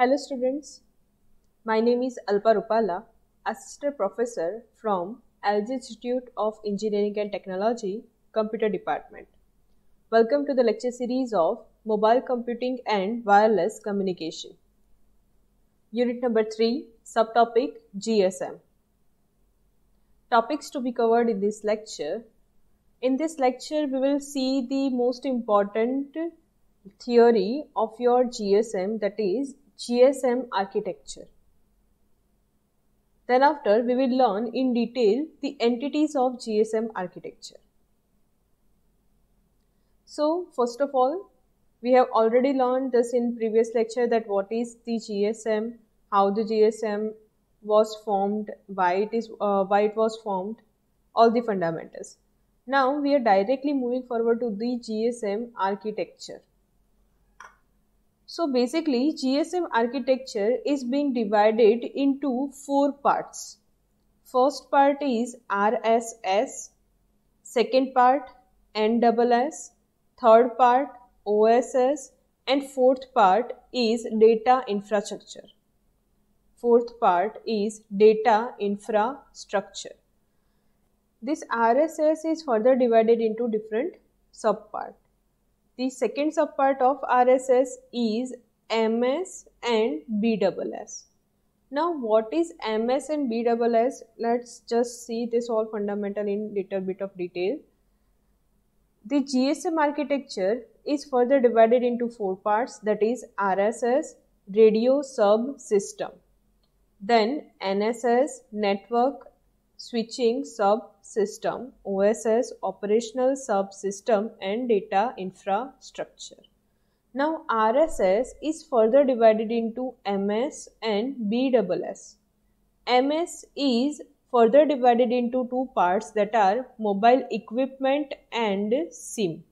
Hello students, my name is Alpa Rupala, Assistant Professor from Algae Institute of Engineering and Technology, Computer Department. Welcome to the lecture series of Mobile Computing and Wireless Communication. Unit number 3, subtopic GSM. Topics to be covered in this lecture. In this lecture, we will see the most important theory of your GSM that is GSM architecture. Then after we will learn in detail the entities of GSM architecture. So first of all, we have already learned this in previous lecture that what is the GSM, how the GSM was formed, why it is uh, why it was formed, all the fundamentals. Now we are directly moving forward to the GSM architecture. So basically GSM architecture is being divided into four parts. First part is RSS, second part NSS, third part OSS and fourth part is data infrastructure. Fourth part is data infrastructure. This RSS is further divided into different subparts. The second subpart of RSS is MS and BSS. Now what is MS and BSS? Let's just see this all fundamental in little bit of detail. The GSM architecture is further divided into four parts that is RSS, radio sub system, then NSS, network switching subsystem, OSS, operational subsystem and data infrastructure. Now RSS is further divided into MS and BSS. MS is further divided into two parts that are mobile equipment and SIM.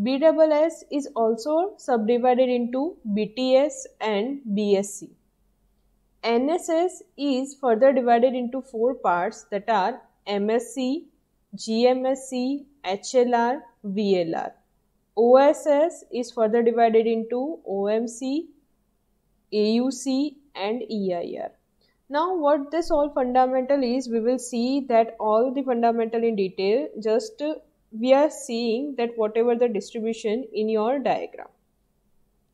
BSS is also subdivided into BTS and BSC. NSS is further divided into four parts that are MSc, GMSc, HLR, VLR. OSS is further divided into OMC, AUC and EIR. Now what this all fundamental is, we will see that all the fundamental in detail, just we are seeing that whatever the distribution in your diagram.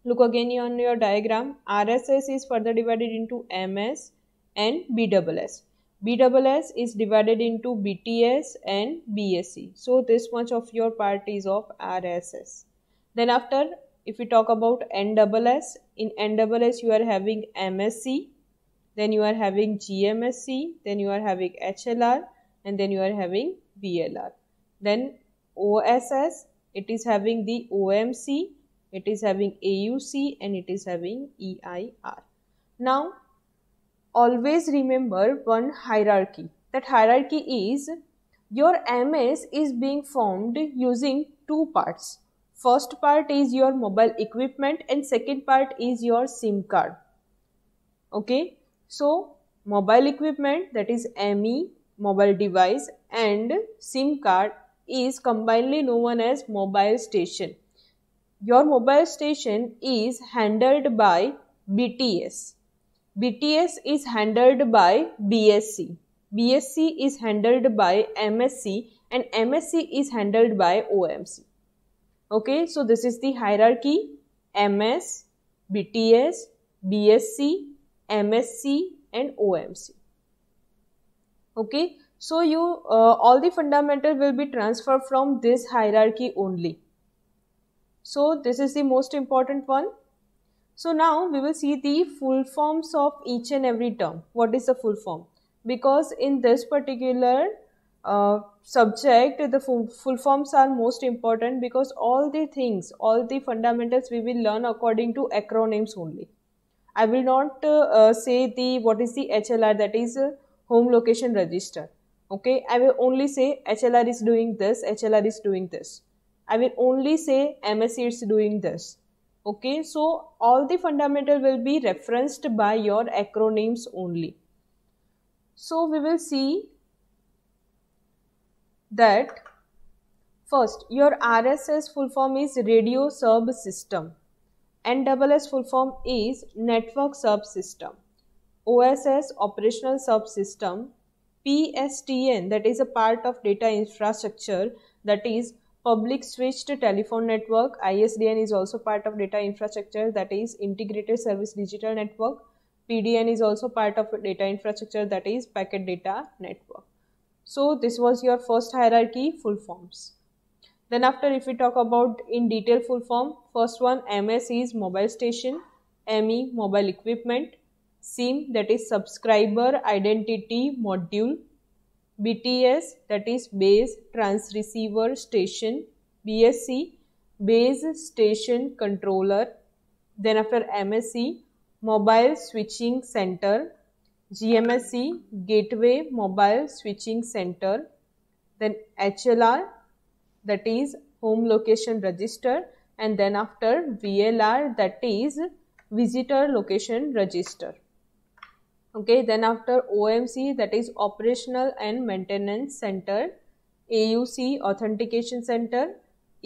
Look again on your diagram. RSS is further divided into MS and BSS. BSS is divided into BTS and BSc. So this much of your part is of RSS. Then after, if we talk about NSS, in NSS you are having MSc, then you are having GMSc, then you are having HLR, and then you are having VLR. Then OSS, it is having the OMC it is having AUC and it is having EIR. Now always remember one hierarchy that hierarchy is your MS is being formed using two parts. First part is your mobile equipment and second part is your SIM card. Okay, so mobile equipment that is ME mobile device and SIM card is combinedly known as mobile station your mobile station is handled by BTS. BTS is handled by BSC. BSC is handled by MSC and MSC is handled by OMC. Okay, so this is the hierarchy MS, BTS, BSC, MSC and OMC. Okay, so you uh, all the fundamental will be transferred from this hierarchy only. So, this is the most important one. So, now we will see the full forms of each and every term. What is the full form? Because in this particular uh, subject, the full, full forms are most important because all the things, all the fundamentals we will learn according to acronyms only. I will not uh, uh, say the what is the HLR that is uh, home location register. Okay, I will only say HLR is doing this, HLR is doing this. I will only say MSc is doing this. Okay, so all the fundamental will be referenced by your acronyms only. So we will see that first your RSS full form is radio subsystem. NSS full form is network subsystem. OSS operational subsystem. PSTN that is a part of data infrastructure that is public switched telephone network isdn is also part of data infrastructure that is integrated service digital network pdn is also part of data infrastructure that is packet data network so this was your first hierarchy full forms then after if we talk about in detail full form first one ms is mobile station me mobile equipment sim that is subscriber identity module BTS that is base transceiver station, BSC base station controller, then after MSC mobile switching center, GMSC gateway mobile switching center, then HLR that is home location register and then after VLR that is visitor location register okay then after omc that is operational and maintenance center auc authentication center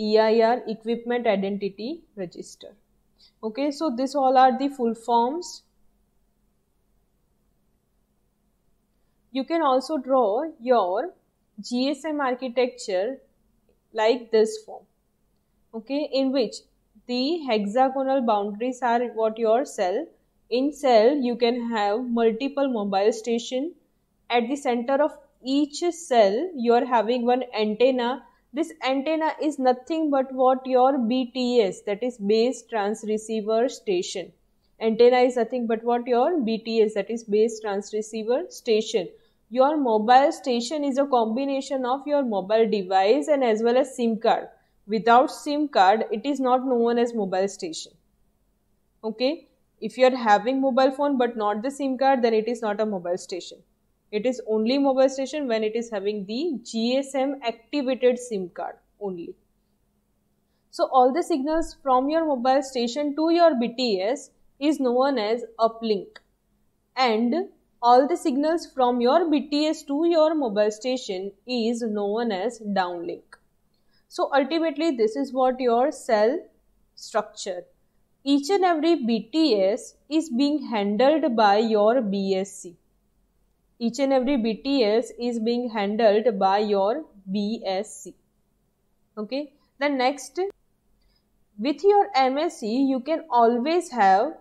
eir equipment identity register okay so this all are the full forms you can also draw your gsm architecture like this form okay in which the hexagonal boundaries are what your cell in cell you can have multiple mobile station at the center of each cell you are having one antenna this antenna is nothing but what your bts that is base transceiver station antenna is nothing but what your bts that is base transceiver station your mobile station is a combination of your mobile device and as well as sim card without sim card it is not known as mobile station okay if you are having mobile phone but not the SIM card then it is not a mobile station. It is only mobile station when it is having the GSM activated SIM card only. So all the signals from your mobile station to your BTS is known as uplink and all the signals from your BTS to your mobile station is known as downlink. So ultimately this is what your cell structure each and every BTS is being handled by your BSc. Each and every BTS is being handled by your BSc. Okay. The next, with your MSc, you can always have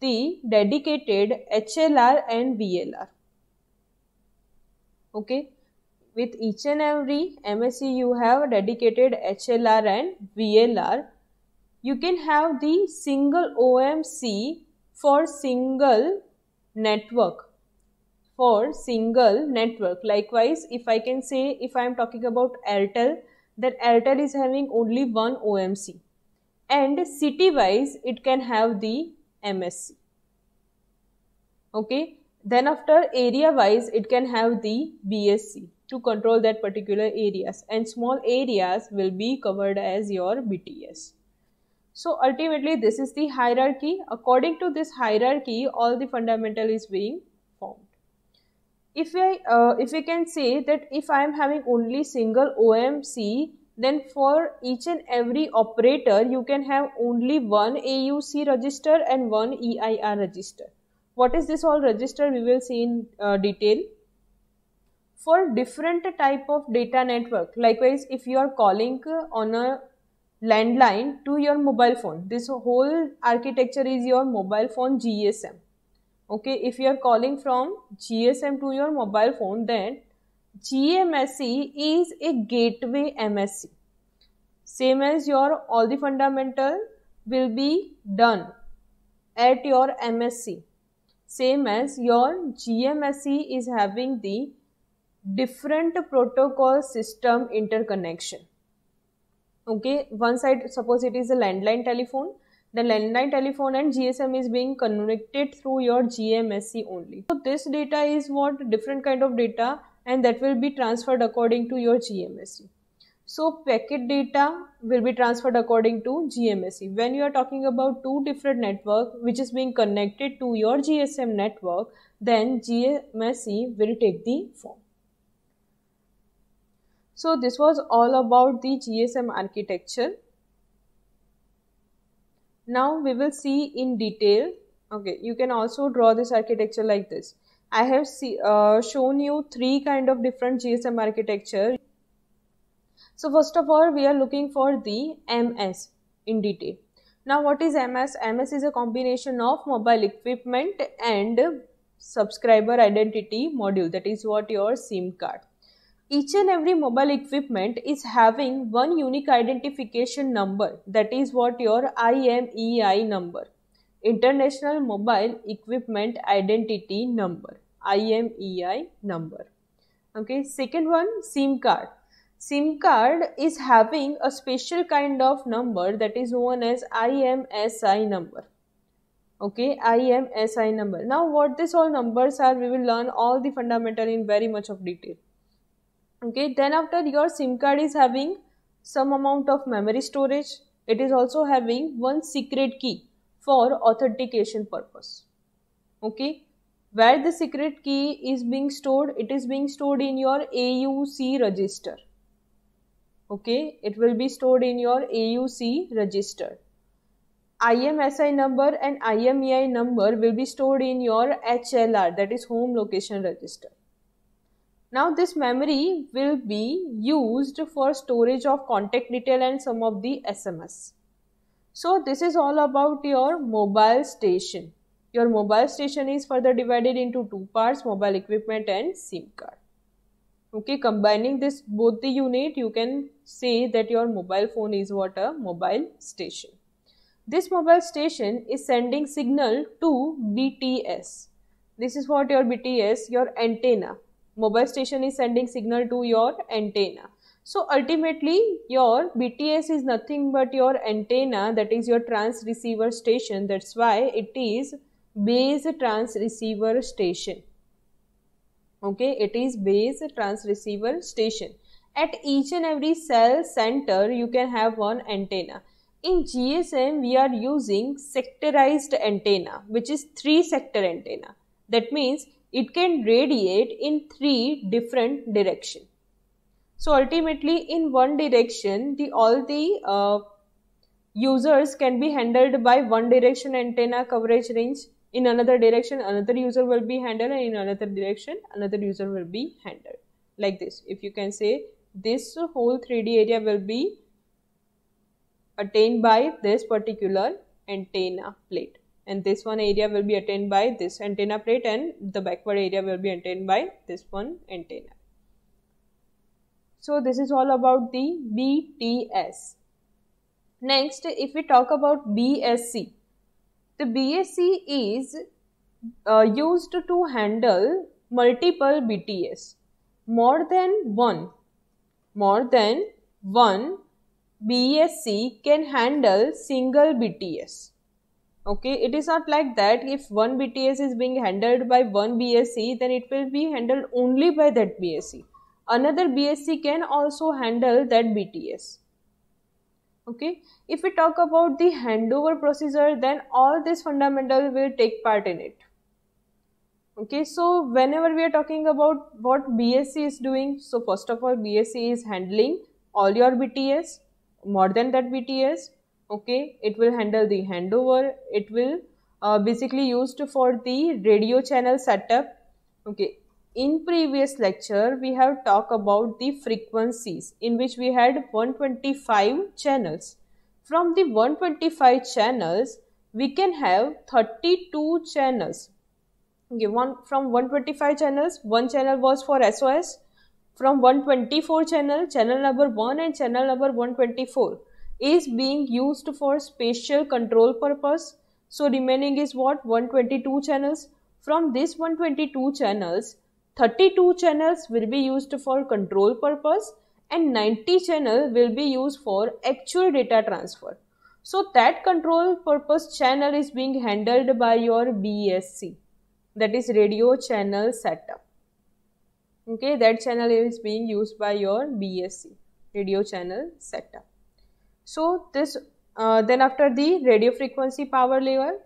the dedicated HLR and VLR. Okay. With each and every MSc, you have dedicated HLR and VLR you can have the single OMC for single network for single network. Likewise, if I can say if I am talking about Airtel, then Airtel is having only one OMC and city wise it can have the MSC. Okay. Then after area wise it can have the BSC to control that particular areas and small areas will be covered as your BTS. So ultimately this is the hierarchy. According to this hierarchy, all the fundamental is being formed. If we uh, if we can say that if I am having only single OMC, then for each and every operator, you can have only one AUC register and one EIR register. What is this all register? We will see in uh, detail for different type of data network likewise if you are calling on a landline to your mobile phone. This whole architecture is your mobile phone GSM. Okay, if you are calling from GSM to your mobile phone, then GMSC is a gateway MSC. Same as your all the fundamental will be done at your MSC. Same as your GMSC is having the different protocol system interconnection okay one side suppose it is a landline telephone the landline telephone and gsm is being connected through your gmsc only so this data is what different kind of data and that will be transferred according to your gmsc so packet data will be transferred according to gmsc when you are talking about two different network which is being connected to your gsm network then gmsc will take the form so this was all about the GSM architecture. Now we will see in detail. Okay, you can also draw this architecture like this. I have see, uh, shown you three kind of different GSM architecture. So first of all, we are looking for the MS in detail. Now what is MS? MS is a combination of mobile equipment and subscriber identity module that is what your SIM card each and every mobile equipment is having one unique identification number that is what your IMEI number International Mobile Equipment Identity number IMEI number okay second one SIM card SIM card is having a special kind of number that is known as IMSI number okay IMSI number now what this all numbers are we will learn all the fundamental in very much of detail okay then after your sim card is having some amount of memory storage it is also having one secret key for authentication purpose okay where the secret key is being stored it is being stored in your auc register okay it will be stored in your auc register IMSI number and IMEI number will be stored in your HLR that is home location register now this memory will be used for storage of contact detail and some of the SMS. So this is all about your mobile station. Your mobile station is further divided into two parts mobile equipment and SIM card. Okay, combining this both the unit you can say that your mobile phone is what a mobile station. This mobile station is sending signal to BTS. This is what your BTS, your antenna mobile station is sending signal to your antenna. So ultimately your BTS is nothing but your antenna that is your trans receiver station that's why it is base trans receiver station. Okay it is base trans receiver station. At each and every cell center you can have one antenna. In GSM we are using sectorized antenna which is three sector antenna. That means it can radiate in three different directions. So ultimately, in one direction, the all the uh, users can be handled by one direction antenna coverage range. In another direction, another user will be handled, and in another direction, another user will be handled. Like this, if you can say this whole 3D area will be attained by this particular antenna plate and this one area will be attained by this antenna plate and the backward area will be attained by this one antenna. So this is all about the BTS. Next, if we talk about BSC, the BSC is uh, used to handle multiple BTS, more than one, more than one BSC can handle single BTS okay it is not like that if one bts is being handled by one bsc then it will be handled only by that bsc another bsc can also handle that bts okay if we talk about the handover procedure then all this fundamental will take part in it okay so whenever we are talking about what bsc is doing so first of all bsc is handling all your bts more than that bts okay it will handle the handover it will uh, basically used for the radio channel setup okay in previous lecture we have talked about the frequencies in which we had 125 channels from the 125 channels we can have 32 channels okay one from 125 channels one channel was for sos from 124 channel channel number 1 and channel number 124 is being used for spatial control purpose. So remaining is what 122 channels. From this 122 channels, 32 channels will be used for control purpose and 90 channel will be used for actual data transfer. So that control purpose channel is being handled by your BSC that is radio channel setup. Okay, that channel is being used by your BSC radio channel setup. So this uh, then after the radio frequency power level,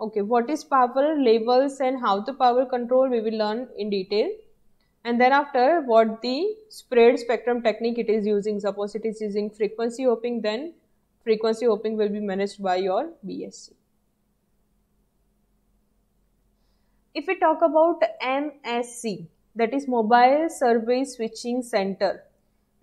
okay, what is power levels and how the power control we will learn in detail. And then after what the spread spectrum technique it is using, suppose it is using frequency hopping, then frequency hopping will be managed by your BSC. If we talk about MSC, that is Mobile Survey Switching Center,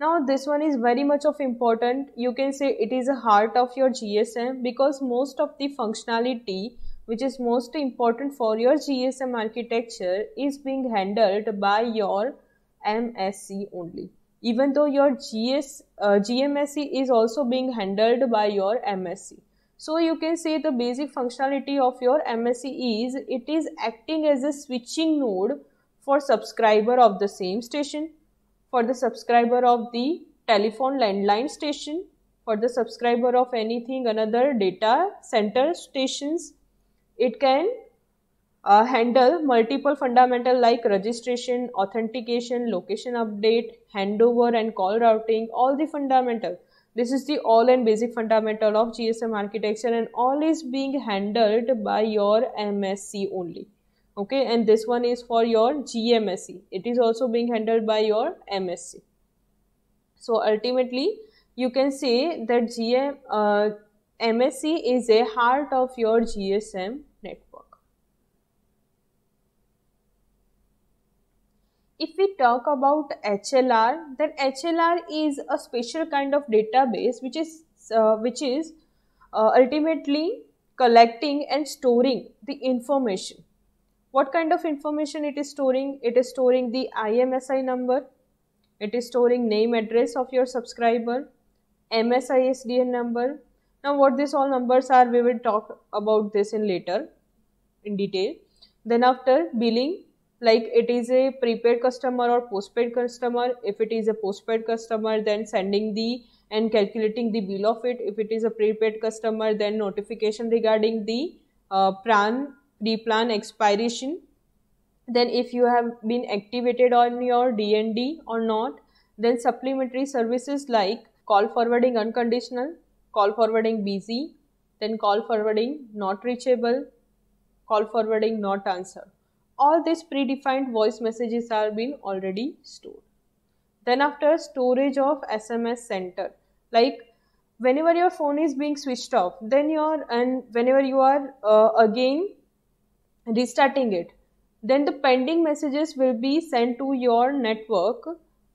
now this one is very much of important you can say it is a heart of your gsm because most of the functionality which is most important for your gsm architecture is being handled by your msc only even though your GS, uh, gmsc is also being handled by your msc so you can say the basic functionality of your msc is it is acting as a switching node for subscriber of the same station for the subscriber of the telephone landline station, for the subscriber of anything another data center stations. It can uh, handle multiple fundamental like registration, authentication, location update, handover and call routing, all the fundamental. This is the all and basic fundamental of GSM architecture and all is being handled by your MSC only okay and this one is for your gmsc it is also being handled by your msc so ultimately you can say that gm uh, msc is a heart of your gsm network if we talk about hlr then hlr is a special kind of database which is uh, which is uh, ultimately collecting and storing the information what kind of information it is storing it is storing the imsi number it is storing name address of your subscriber msisdn number now what these all numbers are we will talk about this in later in detail then after billing like it is a prepaid customer or postpaid customer if it is a postpaid customer then sending the and calculating the bill of it if it is a prepaid customer then notification regarding the uh, D-plan expiration, then if you have been activated on your DND or not, then supplementary services like call forwarding unconditional, call forwarding busy, then call forwarding not reachable, call forwarding not answer. All these predefined voice messages are been already stored. Then after storage of SMS center, like whenever your phone is being switched off, then your and whenever you are uh, again restarting it then the pending messages will be sent to your network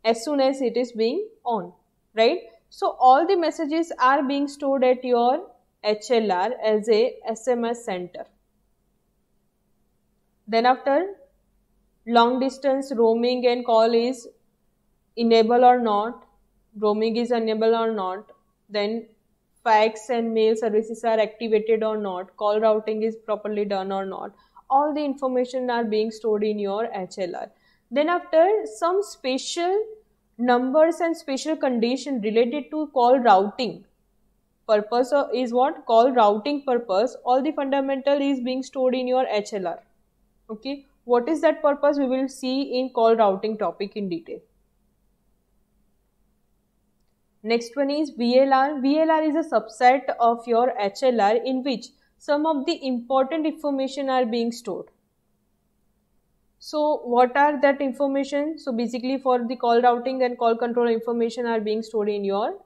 as soon as it is being on right so all the messages are being stored at your HLR as a SMS center then after long distance roaming and call is enable or not roaming is enable or not then fax and mail services are activated or not call routing is properly done or not all the information are being stored in your HLR. Then after some special numbers and special condition related to call routing purpose uh, is what call routing purpose all the fundamental is being stored in your HLR okay what is that purpose we will see in call routing topic in detail next one is VLR VLR is a subset of your HLR in which some of the important information are being stored. So what are that information? So basically for the call routing and call control information are being stored in your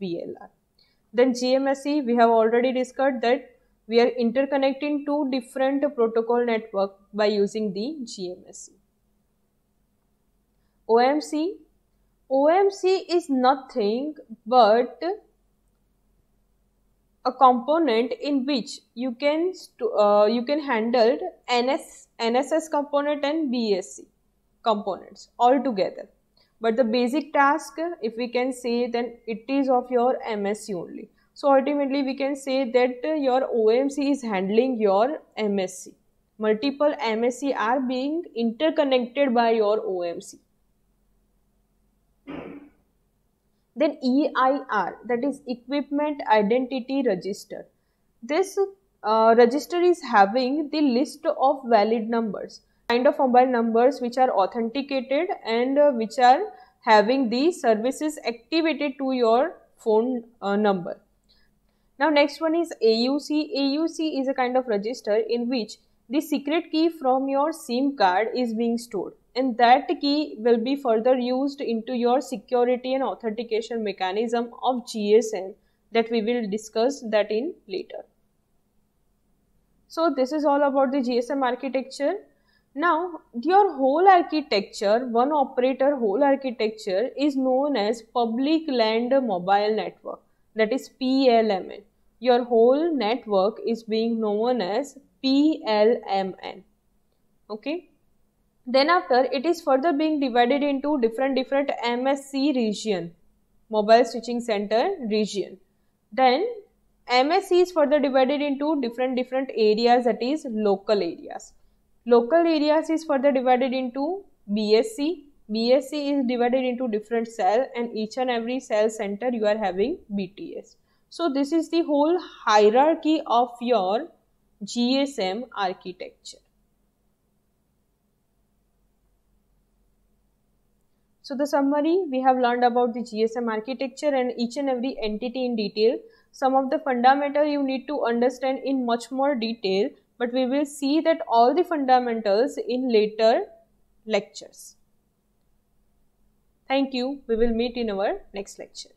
VLR. Then GMSE we have already discussed that we are interconnecting two different protocol network by using the GMSE. OMC OMC is nothing but a component in which you can uh, you can handle NS, NSS component and BSC components all together. But the basic task, if we can say, then it is of your MSC only. So ultimately, we can say that your OMC is handling your MSC. Multiple MSC are being interconnected by your OMC. Then EIR that is Equipment Identity Register. This uh, register is having the list of valid numbers kind of mobile numbers which are authenticated and uh, which are having the services activated to your phone uh, number. Now next one is AUC. AUC is a kind of register in which the secret key from your SIM card is being stored and that key will be further used into your security and authentication mechanism of GSM that we will discuss that in later. So this is all about the GSM architecture. Now your whole architecture, one operator whole architecture is known as public land mobile network that is PLMN. Your whole network is being known as PLMN. Okay then after it is further being divided into different different MSC region, mobile switching center region. Then MSC is further divided into different different areas that is local areas. Local areas is further divided into BSC. BSC is divided into different cell and each and every cell center you are having BTS. So this is the whole hierarchy of your GSM architecture. So the summary, we have learned about the GSM architecture and each and every entity in detail. Some of the fundamental you need to understand in much more detail, but we will see that all the fundamentals in later lectures. Thank you. We will meet in our next lecture.